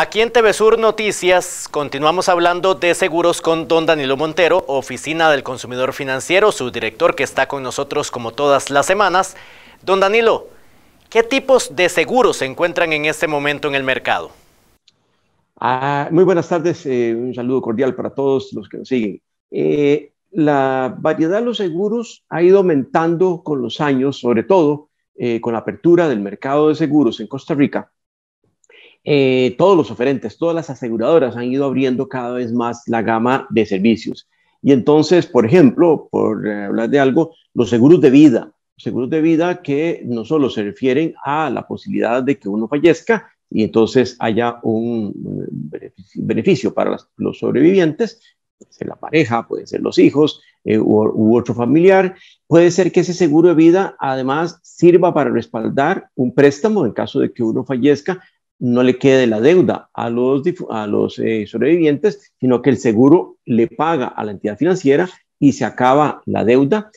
Aquí en TV Sur Noticias continuamos hablando de seguros con don Danilo Montero, Oficina del Consumidor Financiero, su director que está con nosotros como todas las semanas. Don Danilo, ¿qué tipos de seguros se encuentran en este momento en el mercado? Ah, muy buenas tardes, eh, un saludo cordial para todos los que nos siguen. Eh, la variedad de los seguros ha ido aumentando con los años, sobre todo eh, con la apertura del mercado de seguros en Costa Rica eh, todos los oferentes, todas las aseguradoras han ido abriendo cada vez más la gama de servicios. Y entonces, por ejemplo, por eh, hablar de algo, los seguros de vida, seguros de vida que no solo se refieren a la posibilidad de que uno fallezca y entonces haya un beneficio para los sobrevivientes, puede ser la pareja, puede ser los hijos eh, u, otro familiar, puede ser que ese seguro de vida además sirva para respaldar un préstamo en caso de que uno fallezca no le quede la deuda a los, a los eh, sobrevivientes, sino que el seguro le paga a la entidad financiera y se acaba la deuda.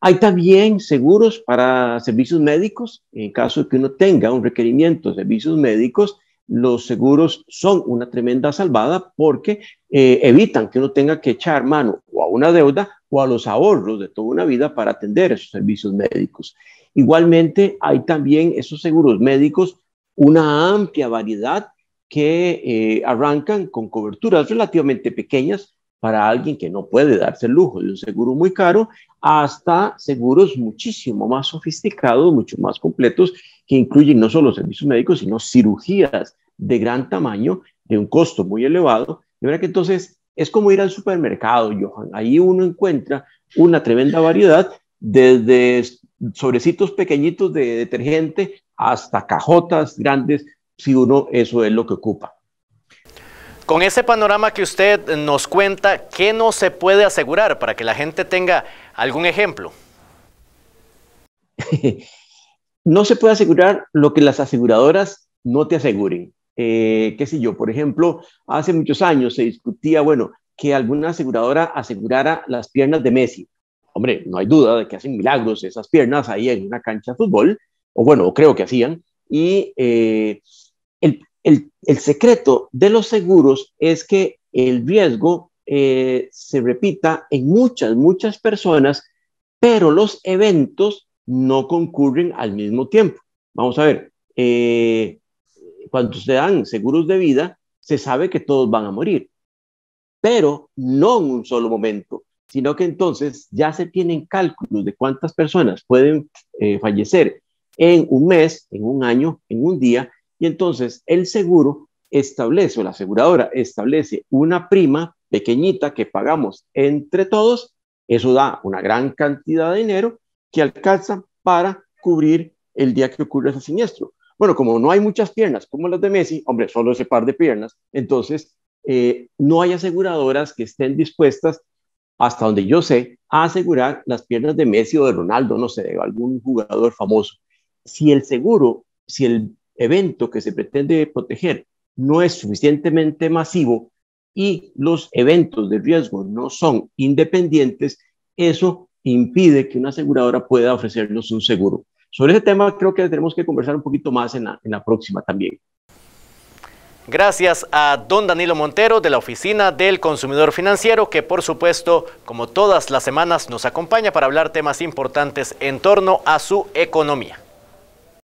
Hay también seguros para servicios médicos. En caso de que uno tenga un requerimiento de servicios médicos, los seguros son una tremenda salvada porque eh, evitan que uno tenga que echar mano o a una deuda o a los ahorros de toda una vida para atender esos servicios médicos. Igualmente, hay también esos seguros médicos una amplia variedad que eh, arrancan con coberturas relativamente pequeñas para alguien que no puede darse el lujo de un seguro muy caro, hasta seguros muchísimo más sofisticados, mucho más completos, que incluyen no solo servicios médicos, sino cirugías de gran tamaño, de un costo muy elevado. De verdad que entonces es como ir al supermercado, Johan. Ahí uno encuentra una tremenda variedad, desde sobrecitos pequeñitos de detergente hasta cajotas grandes, si uno eso es lo que ocupa. Con ese panorama que usted nos cuenta, ¿qué no se puede asegurar para que la gente tenga algún ejemplo? no se puede asegurar lo que las aseguradoras no te aseguren. Eh, qué sé yo, por ejemplo, hace muchos años se discutía, bueno, que alguna aseguradora asegurara las piernas de Messi. Hombre, no hay duda de que hacen milagros esas piernas ahí en una cancha de fútbol, o bueno, creo que hacían, y eh, el, secreto de los seguros es que el riesgo eh, se repita en muchas, muchas personas, pero los eventos no concurren al mismo tiempo. Vamos a ver, eh, cuando se dan seguros de vida, se sabe que todos van a morir, pero no en un solo momento, sino que entonces ya se tienen cálculos de cuántas personas pueden fallecer en un mes, en un año, en un día, y entonces el seguro establece, o la aseguradora establece una prima pequeñita que pagamos entre todos, eso da una gran cantidad de dinero que alcanza para cubrir el día que ocurre ese siniestro. Bueno, como no hay muchas piernas como las de Messi, hombre, solo ese par de piernas, entonces eh, no hay aseguradoras que estén dispuestas, hasta donde yo sé, a asegurar las piernas de Messi o de Ronaldo, no sé, de algún jugador famoso si el seguro, si el evento que se pretende proteger no es suficientemente masivo y los eventos de riesgo no son independientes, eso impide que una aseguradora pueda ofrecernos un seguro. Sobre ese tema creo que tenemos que conversar un poquito más en la, próxima también. Gracias a don Danilo Montero de la Oficina del Consumidor Financiero, que por supuesto, como todas las semanas, nos acompaña para hablar temas importantes en torno a su economía.